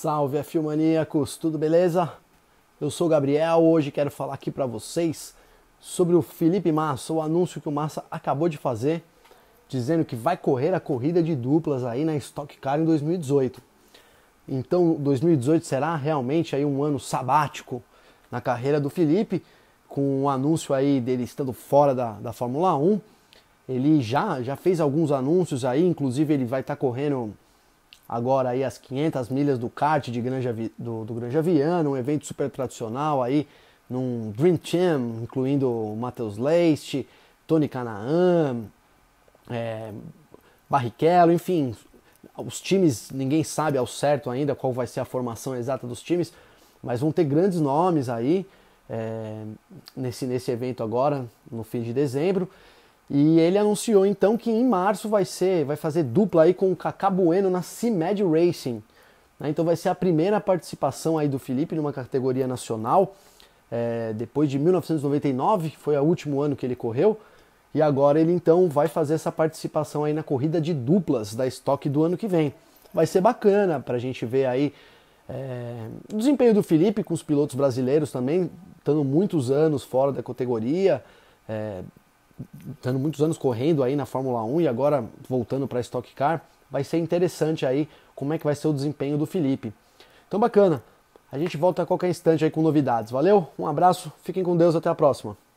Salve, afilmaníacos! É tudo beleza? Eu sou o Gabriel, hoje quero falar aqui para vocês sobre o Felipe Massa, o anúncio que o Massa acabou de fazer, dizendo que vai correr a corrida de duplas aí na Stock Car em 2018. Então, 2018 será realmente aí um ano sabático na carreira do Felipe, com o anúncio aí dele estando fora da, da Fórmula 1. Ele já, já fez alguns anúncios aí, inclusive ele vai estar tá correndo agora aí as 500 milhas do kart de Granja, do, do Granja Viana, um evento super tradicional aí, num Dream Team, incluindo o Matheus Leite, Tony Canaan, é, Barrichello, enfim, os times, ninguém sabe ao certo ainda qual vai ser a formação exata dos times, mas vão ter grandes nomes aí é, nesse, nesse evento agora, no fim de dezembro. E ele anunciou então que em março vai ser, vai fazer dupla aí com o Kaká Bueno na CIMED Racing. Né? Então vai ser a primeira participação aí do Felipe numa categoria nacional, é, depois de 1999, que foi o último ano que ele correu. E agora ele então vai fazer essa participação aí na corrida de duplas da estoque do ano que vem. Vai ser bacana para a gente ver aí é, o desempenho do Felipe com os pilotos brasileiros também, estando muitos anos fora da categoria. É, estando muitos anos correndo aí na Fórmula 1 e agora voltando para a Stock Car, vai ser interessante aí como é que vai ser o desempenho do Felipe. Então bacana. A gente volta a qualquer instante aí com novidades. Valeu? Um abraço. Fiquem com Deus até a próxima.